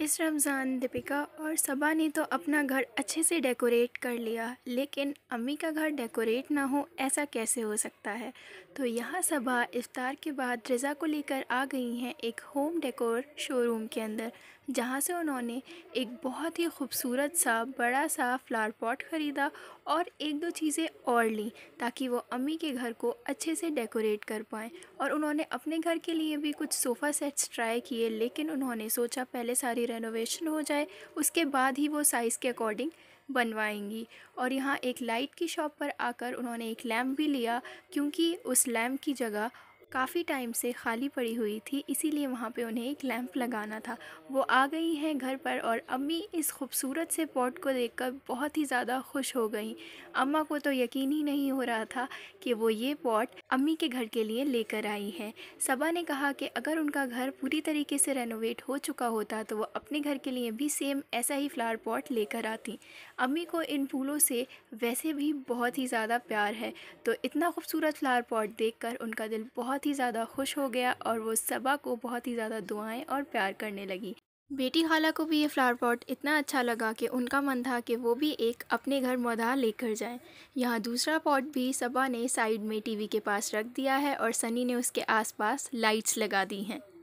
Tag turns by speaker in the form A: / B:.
A: इस रमज़ान दीपिका और सबा ने तो अपना घर अच्छे से डेकोरेट कर लिया लेकिन अम्मी का घर डेकोरेट ना हो ऐसा कैसे हो सकता है तो यहाँ सबा इफ़ार के बाद रज़ा को लेकर आ गई हैं एक होम डेकोर शोरूम के अंदर जहाँ से उन्होंने एक बहुत ही खूबसूरत सा बड़ा सा फ्लावर पॉट ख़रीदा और एक दो चीज़ें और ली ताकि वो अम्मी के घर को अच्छे से डेकोरेट कर पाएँ और उन्होंने अपने घर के लिए भी कुछ सोफ़ा सेट्स ट्राई किए लेकिन उन्होंने सोचा पहले सारी रेनोवेशन हो जाए उसके बाद ही वो साइज़ के अकॉर्डिंग बनवाएंगी और यहाँ एक लाइट की शॉप पर आकर उन्होंने एक लैम्प भी लिया क्योंकि उस लैम्प की जगह काफ़ी टाइम से खाली पड़ी हुई थी इसीलिए वहाँ पे उन्हें एक लैंप लगाना था वो आ गई हैं घर पर और अम्मी इस खूबसूरत से पॉट को देखकर बहुत ही ज़्यादा खुश हो गई अम्मा को तो यकीन ही नहीं हो रहा था कि वो ये पॉट अम्मी के घर के लिए लेकर आई हैं सबा ने कहा कि अगर उनका घर पूरी तरीके से रेनोवेट हो चुका होता तो वो अपने घर के लिए भी सेम ऐसा ही फ्लावर पॉट लेकर आती अम्मी को इन फूलों से वैसे भी बहुत ही ज़्यादा प्यार है तो इतना खूबसूरत फ्लावर पॉट देख उनका दिल बहुत बहुत ही ज़्यादा खुश हो गया और वो सबा को बहुत ही ज़्यादा दुआएं और प्यार करने लगी बेटी खाला को भी ये फ्लावर पॉट इतना अच्छा लगा कि उनका मन था कि वो भी एक अपने घर मदा लेकर जाएं। यहाँ दूसरा पॉट भी सबा ने साइड में टीवी के पास रख दिया है और सनी ने उसके आसपास लाइट्स लगा दी हैं